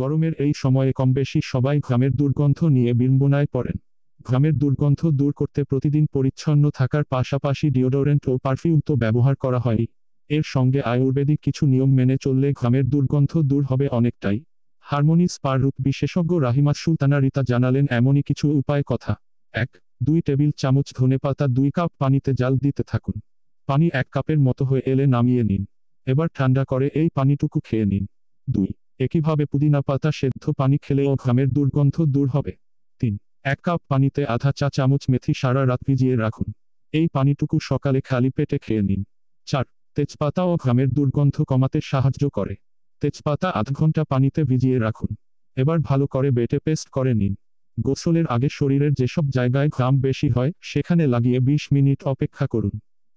গরমের এই সময়ে কমবেশি সবাই ঘামের দুর্গন্ধ নিয়ে বিড়ম্বনায় পড়েন ঘামের দুর্গন্ধ দূর করতে প্রতিদিন পরিচ্ছন্ন থাকার পাশাপাশি ডিওডোরেন্ট ও পারফিউম তো ব্যবহার করা হয় এর সঙ্গে আয়ুর্বেদিক কিছু নিয়ম মেনে চললে ঘামের দুর্গন্ধ দূর হবে অনেকটাই হারমোনি স্পার রূপ বিশেষজ্ঞ রাহিমা সুলতানা রিতা জানালেন এমনই কিছু উপায় কথা এক দুই টেবিল চামচ ধনে পাতা দুই কাপ পানিতে জাল দিতে থাকুন পানি এক কাপের মতো হয়ে এলে নামিয়ে নিন এবার ঠান্ডা করে এই পানিটুকু খেয়ে নিন দুই একইভাবে পুদিনা পাতা সেদ্ধ পানি খেলেও ঘামের দুর্গন্ধ দূর হবে তিন এক কাপ পানিতে আধা চা চামচ মেথি সারা রাত ভিজিয়ে রাখুন এই পানিটুকু সকালে খালি পেটে খেয়ে নিন চার তেজপাতা ও ঘামের দুর্গন্ধ কমাতে সাহায্য করে তেজপাতা আধ ঘন্টা পানিতে ভিজিয়ে রাখুন এবার ভালো করে বেটে পেস্ট করে নিন গোসলের আগে শরীরের যেসব জায়গায় ঘাম বেশি হয় সেখানে লাগিয়ে ২০ মিনিট অপেক্ষা করুন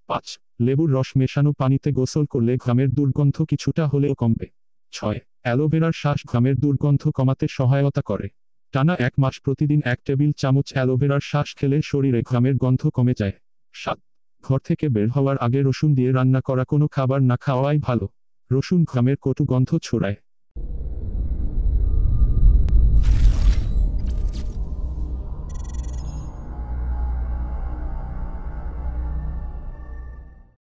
পাঁচ লেবুর রস মেশানো পানিতে গোসল করলে ঘামের দুর্গন্ধ কিছুটা হলেও কমবে ছয় অ্যালোভেরার শ্বাস ঘামের দুর্গন্ধ কমাতে সহায়তা করে টানা এক মাস প্রতিদিন এক টেবিল চামচ অ্যালোভেরার শ্বাস খেলে শরীরে ঘামের গন্ধ কমে যায় সাত ঘর থেকে বের হওয়ার আগে রসুন দিয়ে রান্না করা কোনো খাবার না খাওয়াই ভালো রসুন ঘামের কটু গন্ধ ছড়ায়